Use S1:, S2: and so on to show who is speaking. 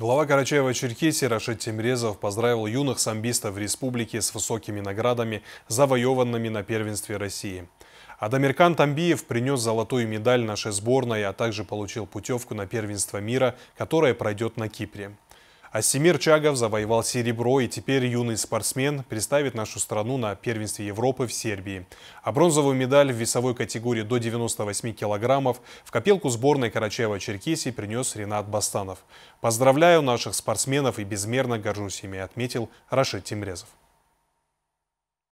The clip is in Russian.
S1: Глава Карачаева-Черкесии Рашид Тимрезов поздравил юных самбистов республики с высокими наградами, завоеванными на первенстве России. Адамиркан Тамбиев принес золотую медаль нашей сборной, а также получил путевку на первенство мира, которое пройдет на Кипре. Асимир Чагов завоевал серебро, и теперь юный спортсмен представит нашу страну на первенстве Европы в Сербии. А бронзовую медаль в весовой категории до 98 килограммов в копилку сборной Карачаева-Черкесии принес Ренат Бастанов. Поздравляю наших спортсменов и безмерно горжусь ими, отметил Рашид Тимрезов.